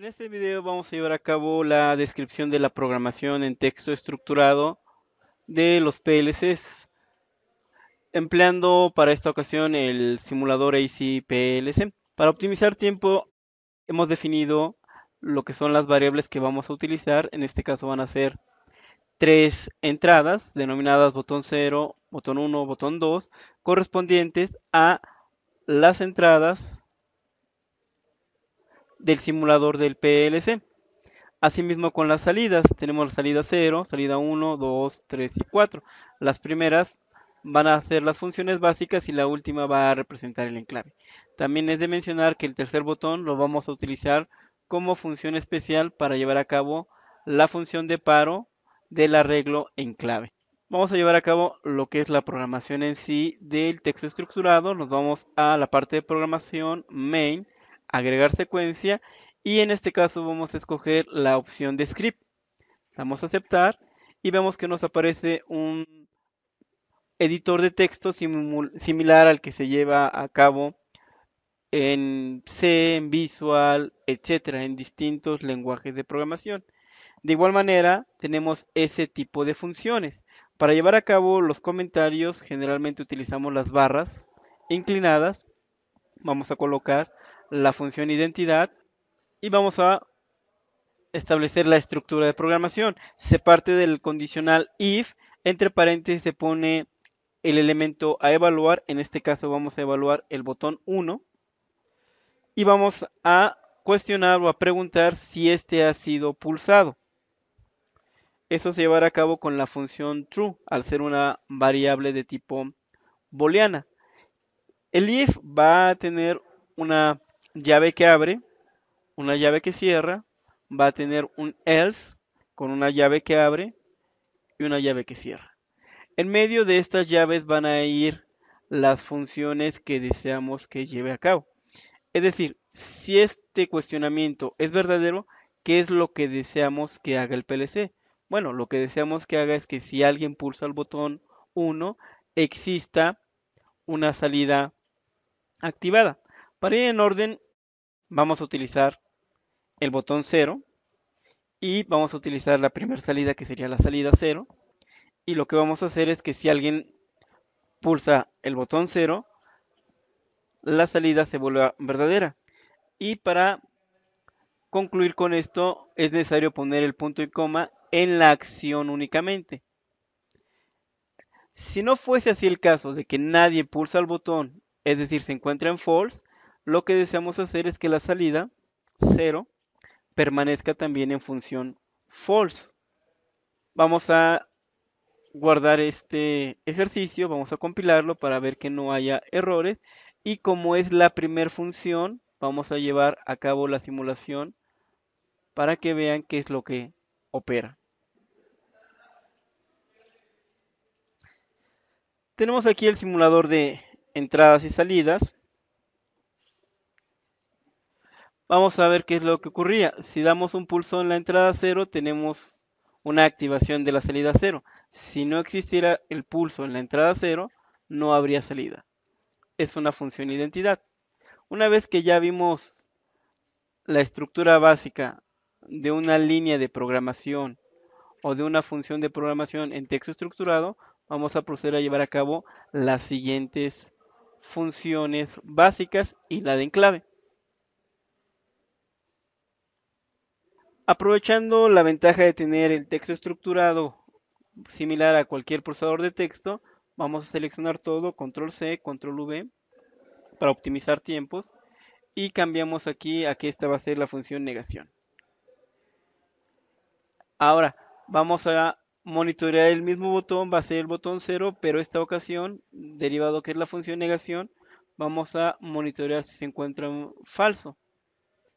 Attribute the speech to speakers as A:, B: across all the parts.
A: En este video vamos a llevar a cabo la descripción de la programación en texto estructurado de los PLCs empleando para esta ocasión el simulador AC PLC. Para optimizar tiempo hemos definido lo que son las variables que vamos a utilizar. En este caso van a ser tres entradas denominadas botón 0, botón 1, botón 2, correspondientes a las entradas del simulador del PLC. Asimismo con las salidas, tenemos la salida 0, salida 1, 2, 3 y 4. Las primeras van a ser las funciones básicas y la última va a representar el enclave. También es de mencionar que el tercer botón lo vamos a utilizar como función especial para llevar a cabo la función de paro del arreglo enclave. Vamos a llevar a cabo lo que es la programación en sí del texto estructurado. Nos vamos a la parte de programación main agregar secuencia y en este caso vamos a escoger la opción de script. Vamos a aceptar y vemos que nos aparece un editor de texto similar al que se lleva a cabo en C, en Visual, etcétera, en distintos lenguajes de programación. De igual manera, tenemos ese tipo de funciones. Para llevar a cabo los comentarios, generalmente utilizamos las barras inclinadas. Vamos a colocar la función identidad y vamos a establecer la estructura de programación. Se parte del condicional if, entre paréntesis se pone el elemento a evaluar, en este caso vamos a evaluar el botón 1 y vamos a cuestionar o a preguntar si este ha sido pulsado. Eso se llevará a cabo con la función true, al ser una variable de tipo booleana. El if va a tener una llave que abre, una llave que cierra, va a tener un else con una llave que abre y una llave que cierra. En medio de estas llaves van a ir las funciones que deseamos que lleve a cabo. Es decir, si este cuestionamiento es verdadero, ¿qué es lo que deseamos que haga el PLC? Bueno, lo que deseamos que haga es que si alguien pulsa el botón 1, exista una salida activada. Para ir en orden, vamos a utilizar el botón 0 y vamos a utilizar la primera salida que sería la salida 0 y lo que vamos a hacer es que si alguien pulsa el botón 0 la salida se vuelve verdadera y para concluir con esto es necesario poner el punto y coma en la acción únicamente si no fuese así el caso de que nadie pulsa el botón es decir se encuentra en false lo que deseamos hacer es que la salida 0 permanezca también en función false. Vamos a guardar este ejercicio, vamos a compilarlo para ver que no haya errores y como es la primer función, vamos a llevar a cabo la simulación para que vean qué es lo que opera. Tenemos aquí el simulador de entradas y salidas Vamos a ver qué es lo que ocurría. Si damos un pulso en la entrada 0, tenemos una activación de la salida 0. Si no existiera el pulso en la entrada 0, no habría salida. Es una función identidad. Una vez que ya vimos la estructura básica de una línea de programación o de una función de programación en texto estructurado, vamos a proceder a llevar a cabo las siguientes funciones básicas y la de enclave. Aprovechando la ventaja de tener el texto estructurado similar a cualquier procesador de texto, vamos a seleccionar todo, control C, control V, para optimizar tiempos, y cambiamos aquí a que esta va a ser la función negación. Ahora, vamos a monitorear el mismo botón, va a ser el botón 0, pero esta ocasión, derivado que es la función negación, vamos a monitorear si se encuentra falso.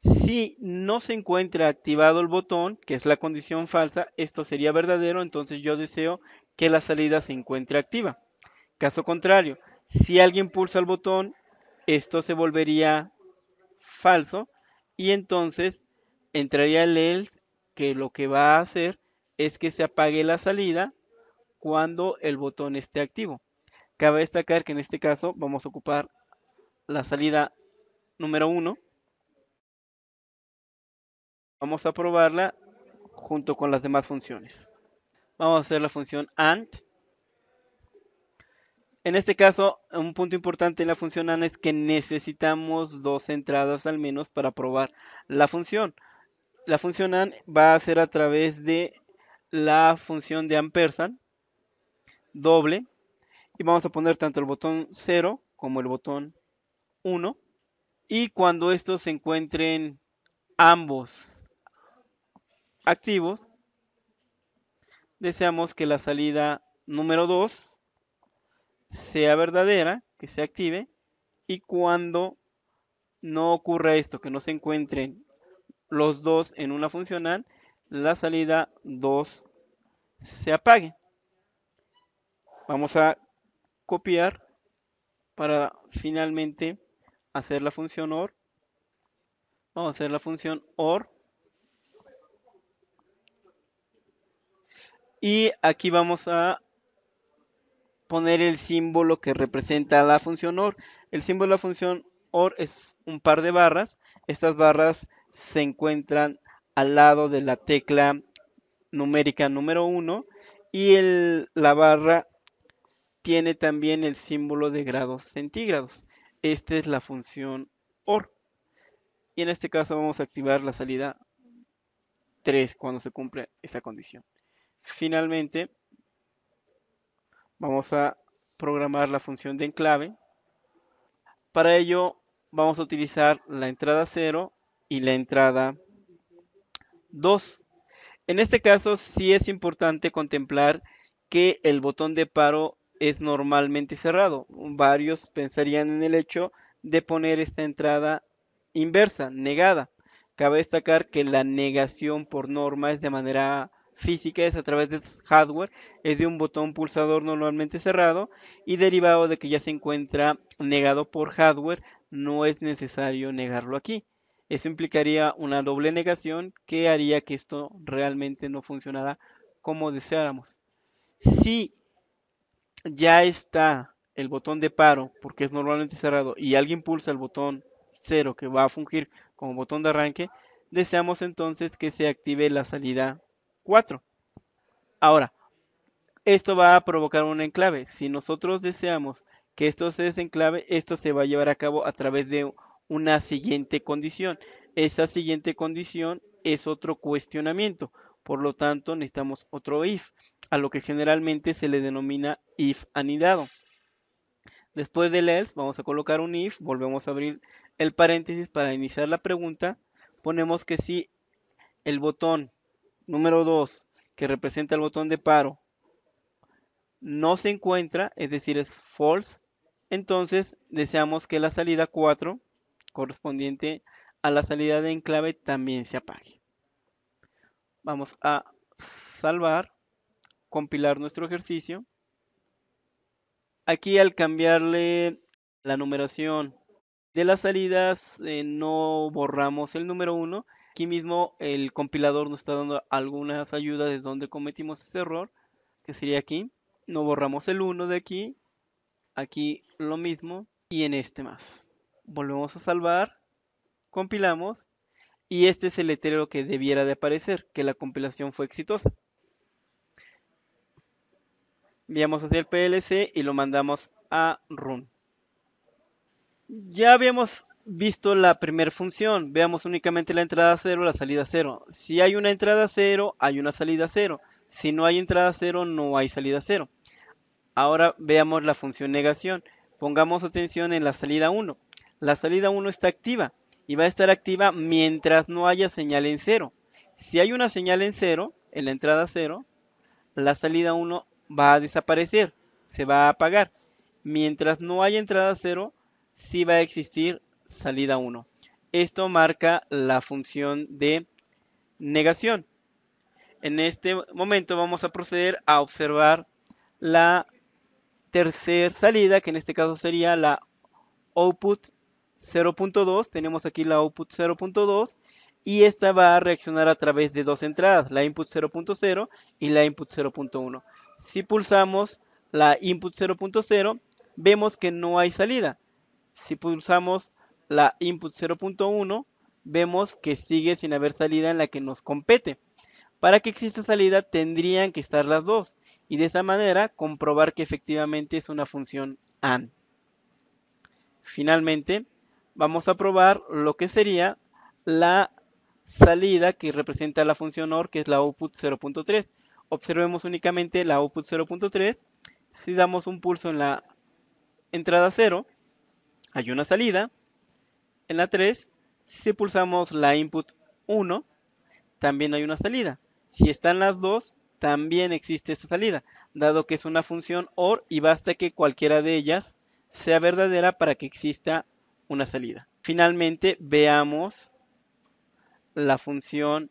A: Si no se encuentra activado el botón, que es la condición falsa, esto sería verdadero, entonces yo deseo que la salida se encuentre activa. Caso contrario, si alguien pulsa el botón, esto se volvería falso y entonces entraría el else que lo que va a hacer es que se apague la salida cuando el botón esté activo. Cabe destacar que en este caso vamos a ocupar la salida número 1 Vamos a probarla junto con las demás funciones. Vamos a hacer la función AND. En este caso, un punto importante en la función AND es que necesitamos dos entradas al menos para probar la función. La función AND va a ser a través de la función de ampersand doble y vamos a poner tanto el botón 0 como el botón 1 y cuando estos se encuentren ambos activos, deseamos que la salida número 2 sea verdadera, que se active, y cuando no ocurra esto, que no se encuentren los dos en una funcional, la salida 2 se apague. Vamos a copiar para finalmente hacer la función OR. Vamos a hacer la función OR Y aquí vamos a poner el símbolo que representa la función OR. El símbolo de la función OR es un par de barras. Estas barras se encuentran al lado de la tecla numérica número 1 y la barra tiene también el símbolo de grados centígrados. Esta es la función OR. Y en este caso vamos a activar la salida 3 cuando se cumple esa condición. Finalmente, vamos a programar la función de enclave. Para ello, vamos a utilizar la entrada 0 y la entrada 2. En este caso, sí es importante contemplar que el botón de paro es normalmente cerrado. Varios pensarían en el hecho de poner esta entrada inversa, negada. Cabe destacar que la negación por norma es de manera física es a través de hardware, es de un botón pulsador normalmente cerrado y derivado de que ya se encuentra negado por hardware, no es necesario negarlo aquí. Eso implicaría una doble negación que haría que esto realmente no funcionara como deseáramos. Si ya está el botón de paro, porque es normalmente cerrado, y alguien pulsa el botón cero que va a fungir como botón de arranque, deseamos entonces que se active la salida 4. Ahora, esto va a provocar un enclave. Si nosotros deseamos que esto se desenclave, esto se va a llevar a cabo a través de una siguiente condición. Esa siguiente condición es otro cuestionamiento. Por lo tanto, necesitamos otro if, a lo que generalmente se le denomina if anidado. Después del else, vamos a colocar un if, volvemos a abrir el paréntesis para iniciar la pregunta. Ponemos que si el botón número 2, que representa el botón de paro, no se encuentra, es decir, es false, entonces deseamos que la salida 4, correspondiente a la salida de enclave, también se apague. Vamos a salvar, compilar nuestro ejercicio. Aquí al cambiarle la numeración de las salidas, eh, no borramos el número 1, Aquí mismo el compilador nos está dando algunas ayudas de donde cometimos ese error, que sería aquí. No borramos el 1 de aquí, aquí lo mismo y en este más. Volvemos a salvar, compilamos y este es el letrero que debiera de aparecer, que la compilación fue exitosa. Enviamos hacia el PLC y lo mandamos a run. Ya habíamos visto la primera función, veamos únicamente la entrada 0, la salida 0. Si hay una entrada 0, hay una salida 0. Si no hay entrada 0, no hay salida 0. Ahora veamos la función negación. Pongamos atención en la salida 1. La salida 1 está activa y va a estar activa mientras no haya señal en 0. Si hay una señal en 0, en la entrada 0, la salida 1 va a desaparecer, se va a apagar. Mientras no haya entrada 0, sí va a existir salida 1. Esto marca la función de negación. En este momento vamos a proceder a observar la tercera salida, que en este caso sería la output 0.2. Tenemos aquí la output 0.2 y esta va a reaccionar a través de dos entradas, la input 0.0 y la input 0.1. Si pulsamos la input 0.0, vemos que no hay salida. Si pulsamos la input 0.1, vemos que sigue sin haber salida en la que nos compete. Para que exista salida tendrían que estar las dos y de esa manera comprobar que efectivamente es una función AND. Finalmente, vamos a probar lo que sería la salida que representa la función OR, que es la output 0.3. Observemos únicamente la output 0.3. Si damos un pulso en la entrada 0, hay una salida. En la 3, si pulsamos la input 1, también hay una salida. Si están las dos, también existe esta salida, dado que es una función OR y basta que cualquiera de ellas sea verdadera para que exista una salida. Finalmente, veamos la función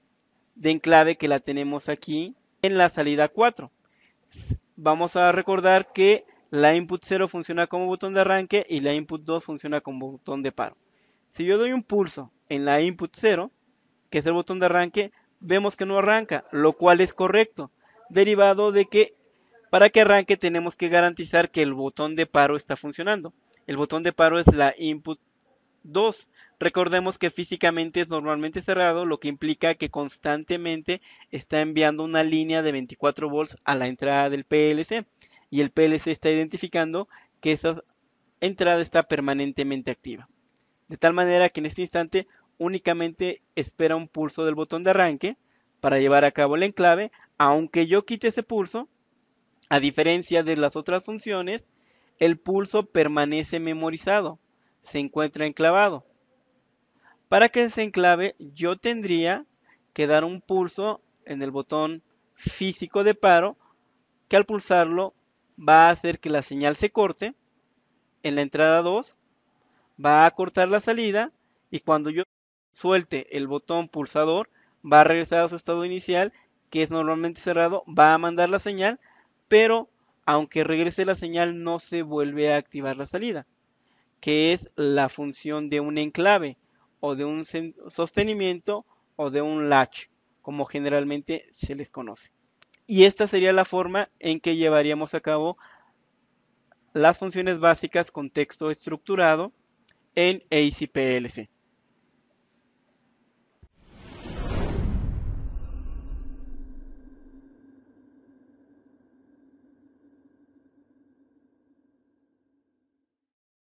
A: de enclave que la tenemos aquí en la salida 4. Vamos a recordar que la input 0 funciona como botón de arranque y la input 2 funciona como botón de paro. Si yo doy un pulso en la input 0, que es el botón de arranque, vemos que no arranca, lo cual es correcto, derivado de que para que arranque tenemos que garantizar que el botón de paro está funcionando. El botón de paro es la input 2. Recordemos que físicamente es normalmente cerrado, lo que implica que constantemente está enviando una línea de 24 volts a la entrada del PLC y el PLC está identificando que esa entrada está permanentemente activa de tal manera que en este instante únicamente espera un pulso del botón de arranque para llevar a cabo el enclave, aunque yo quite ese pulso, a diferencia de las otras funciones, el pulso permanece memorizado, se encuentra enclavado. Para que se enclave, yo tendría que dar un pulso en el botón físico de paro, que al pulsarlo va a hacer que la señal se corte en la entrada 2 va a cortar la salida y cuando yo suelte el botón pulsador va a regresar a su estado inicial que es normalmente cerrado, va a mandar la señal, pero aunque regrese la señal no se vuelve a activar la salida, que es la función de un enclave o de un sostenimiento o de un latch, como generalmente se les conoce. Y esta sería la forma en que llevaríamos a cabo las funciones básicas con texto estructurado en ACPLC.